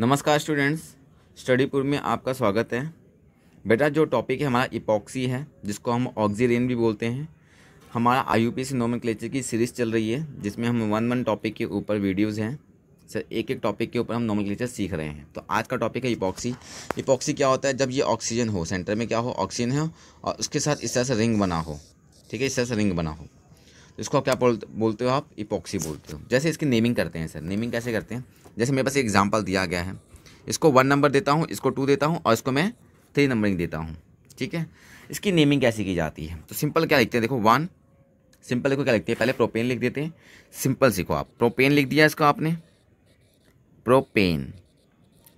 नमस्कार स्टूडेंट्स स्टडीपुर में आपका स्वागत है बेटा जो टॉपिक है हमारा इपॉक्सी है जिसको हम ऑक्सीरेन भी बोलते हैं हमारा आई यू पी सी की सीरीज़ चल रही है जिसमें हम वन वन टॉपिक के ऊपर वीडियोज़ हैं सर एक एक टॉपिक के ऊपर हम नॉमल सीख रहे हैं तो आज का टॉपिक है इपॉक्सी इपॉक्सी क्या होता है जब ये ऑक्सीजन हो सेंटर में क्या हो ऑक्सीजन है और उसके साथ इस तरह से रिंग बना हो ठीक है इस तरह से रिंग बना हो इसको आप क्या बोलते हो आप इपोक्सी बोलते हो जैसे इसकी नेमिंग करते हैं सर नेमिंग कैसे करते हैं जैसे मेरे पास एक एग्जाम्पल दिया गया है इसको वन नंबर देता हूँ इसको टू देता हूँ और इसको मैं थ्री नंबरिंग देता हूँ ठीक है इसकी नेमिंग कैसे की जाती है तो सिंपल क्या लिखते हैं देखो वन सिंपल देखो क्या लिखते हैं पहले प्रोपेन लिख देते हैं सिंपल सीखो आप प्रोपेन लिख दिया इसको आपने प्रोपेन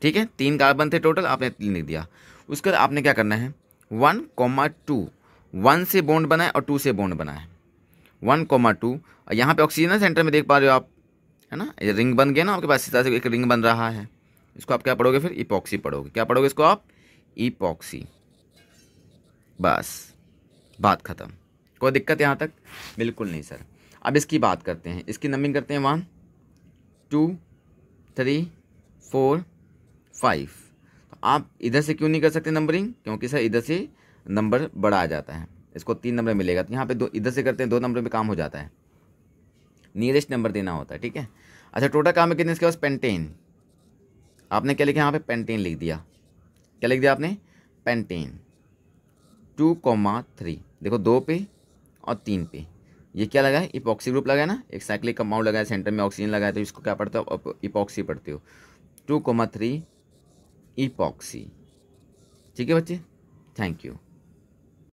ठीक है तीन कार्बन थे टोटल आपने तीन लिख दिया उसके बाद आपने क्या करना है वन कॉमा टू वन से बॉन्ड बनाए और टू से बॉन्ड बनाए वन कोमा टू यहाँ पर ऑक्सीजन सेंटर में देख पा रहे हो आप है ना ये रिंग बन गया ना आपके पास इस तरह से एक रिंग बन रहा है इसको आप क्या पढ़ोगे फिर ईपॉक्सी पढ़ोगे क्या पढ़ोगे इसको आप ईपॉक्सी बस बात ख़त्म कोई दिक्कत यहाँ तक बिल्कुल नहीं सर अब इसकी बात करते हैं इसकी नंबरिंग करते हैं one two three four five तो आप इधर से क्यों नहीं कर सकते नंबरिंग क्योंकि सर इधर से नंबर बढ़ा जाता है इसको तीन नंबर मिलेगा तो यहाँ पे दो इधर से करते हैं दो नंबर में काम हो जाता है नियरेस्ट नंबर देना होता है ठीक है अच्छा टोटल काम है कितने इसके पास पेंटेन आपने क्या लिखा यहाँ पे पेंटेन लिख दिया क्या लिख दिया आपने पेंटेन टू कॉमा थ्री देखो दो पे और तीन पे ये क्या लगा है इपॉक्सी ग्रुप लगा है ना एक साइक्लिक कंपाउंड लगाया सेंटर में ऑक्सीजन लगाया तो इसको क्या पढ़ते हो इपॉक्सी पढ़ते हो टू कॉमा थ्री इपॉक्सी ठीक है बच्चे थैंक यू